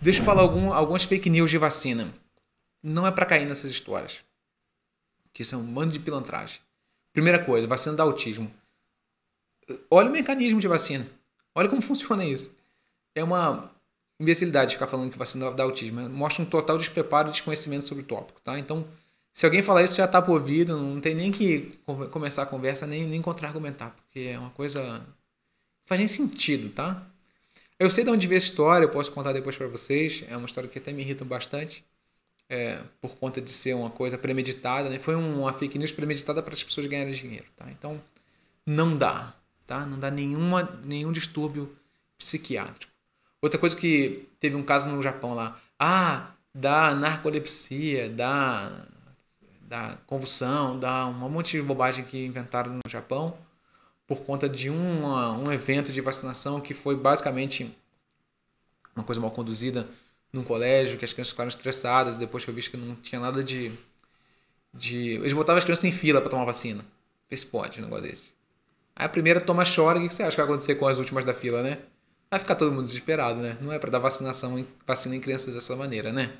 Deixa eu falar algum, algumas fake news de vacina. Não é para cair nessas histórias. Que isso é um bando de pilantragem. Primeira coisa, vacina da autismo. Olha o mecanismo de vacina. Olha como funciona isso. É uma imbecilidade ficar falando que vacina da autismo. Mostra um total despreparo e desconhecimento sobre o tópico, tá? Então, se alguém falar isso, já tá pro ouvido. Não tem nem que começar a conversa, nem, nem contra-argumentar. Porque é uma coisa... Não faz nem sentido, tá? Eu sei de onde veio a história, eu posso contar depois para vocês. É uma história que até me irrita bastante, é, por conta de ser uma coisa premeditada. Né? Foi uma fake news premeditada para as pessoas ganharem dinheiro. Tá? Então, não dá. Tá? Não dá nenhuma, nenhum distúrbio psiquiátrico. Outra coisa que teve um caso no Japão lá. Ah, dá narcolepsia, dá, dá convulsão, dá um monte de bobagem que inventaram no Japão por conta de um evento de vacinação que foi basicamente uma coisa mal conduzida num colégio, que as crianças ficaram estressadas, depois foi visto que não tinha nada de. de... Eles botavam as crianças em fila para tomar vacina. Vê se pode um negócio desse. Aí a primeira toma chora, o que você acha que vai acontecer com as últimas da fila, né? Vai ficar todo mundo desesperado, né? Não é para dar vacinação vacina em crianças dessa maneira, né?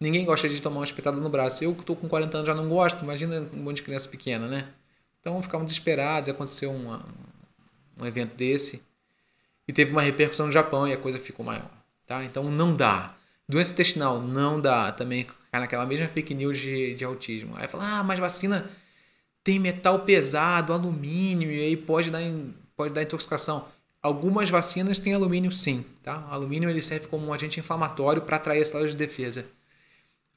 Ninguém gosta de tomar uma espetada no braço. Eu que tô com 40 anos já não gosto, imagina um monte de criança pequena, né? Então ficamos desesperados, aconteceu um, um evento desse e teve uma repercussão no Japão e a coisa ficou maior, tá? Então não dá. Doença intestinal não dá, também cai naquela mesma fake news de, de autismo. Aí fala, ah, mas vacina tem metal pesado, alumínio e aí pode dar, pode dar intoxicação. Algumas vacinas têm alumínio sim, tá? O alumínio ele serve como um agente inflamatório para atrair as células de defesa.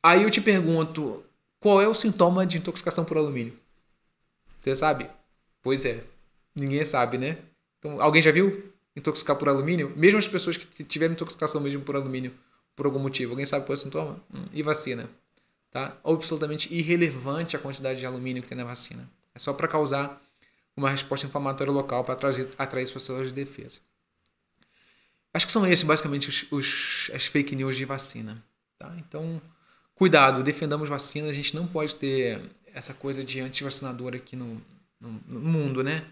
Aí eu te pergunto, qual é o sintoma de intoxicação por alumínio? Você sabe? Pois é. Ninguém sabe, né? Então, alguém já viu intoxicar por alumínio? Mesmo as pessoas que tiveram intoxicação mesmo por alumínio por algum motivo. Alguém sabe qual é o sintoma? Hum, e vacina. Tá? Absolutamente irrelevante a quantidade de alumínio que tem na vacina. É só para causar uma resposta inflamatória local para atrair, atrair suas células de defesa. Acho que são esses basicamente os, os, as fake news de vacina. Tá? Então, cuidado, defendamos vacina. A gente não pode ter essa coisa de antivacinador aqui no, no, no, mundo, né?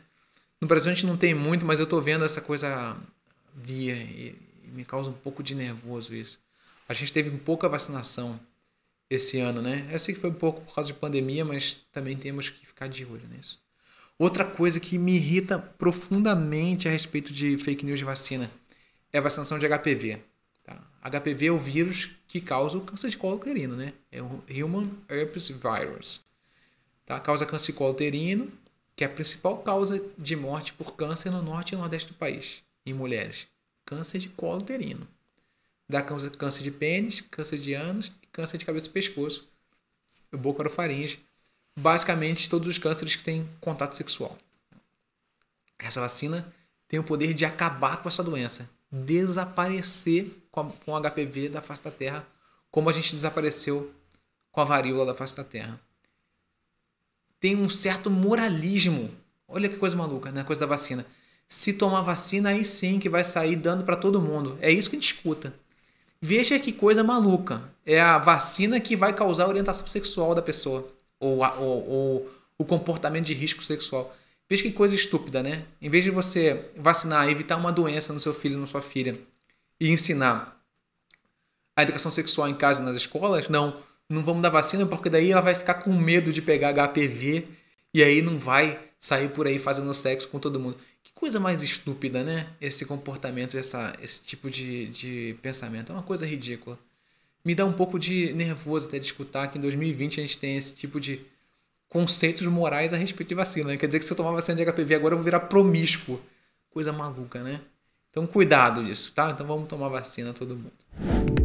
No Brasil a gente não tem muito, mas eu tô vendo essa coisa via e, e me causa um pouco de nervoso isso. A gente teve pouca vacinação esse ano, né? Eu sei que foi um pouco por causa de pandemia, mas também temos que ficar de olho nisso. Outra coisa que me irrita profundamente a respeito de fake news de vacina é a vacinação de HPV. Tá? HPV é o vírus que causa o câncer de colo uterino, né? É o Human Herpes Virus. Tá? Causa câncer uterino que é a principal causa de morte por câncer no norte e nordeste do país, em mulheres. Câncer de colo uterino. Dá câncer de pênis, câncer de ânus câncer de cabeça e pescoço, boca-faringe. Basicamente, todos os cânceres que têm contato sexual. Essa vacina tem o poder de acabar com essa doença, desaparecer com o HPV da face da Terra, como a gente desapareceu com a varíola da face da Terra tem um certo moralismo. Olha que coisa maluca, né? Coisa da vacina. Se tomar vacina, aí sim que vai sair dando para todo mundo. É isso que a gente escuta. Veja que coisa maluca. É a vacina que vai causar a orientação sexual da pessoa. Ou, a, ou, ou o comportamento de risco sexual. Veja que coisa estúpida, né? Em vez de você vacinar, evitar uma doença no seu filho, na sua filha, e ensinar a educação sexual em casa nas escolas, não não vamos dar vacina porque daí ela vai ficar com medo de pegar HPV e aí não vai sair por aí fazendo sexo com todo mundo. Que coisa mais estúpida, né? Esse comportamento, essa, esse tipo de, de pensamento. É uma coisa ridícula. Me dá um pouco de nervoso até de escutar que em 2020 a gente tem esse tipo de conceitos morais a respeito de vacina. Né? Quer dizer que se eu tomar vacina de HPV agora eu vou virar promíscuo. Coisa maluca, né? Então cuidado disso, tá? Então vamos tomar vacina todo mundo.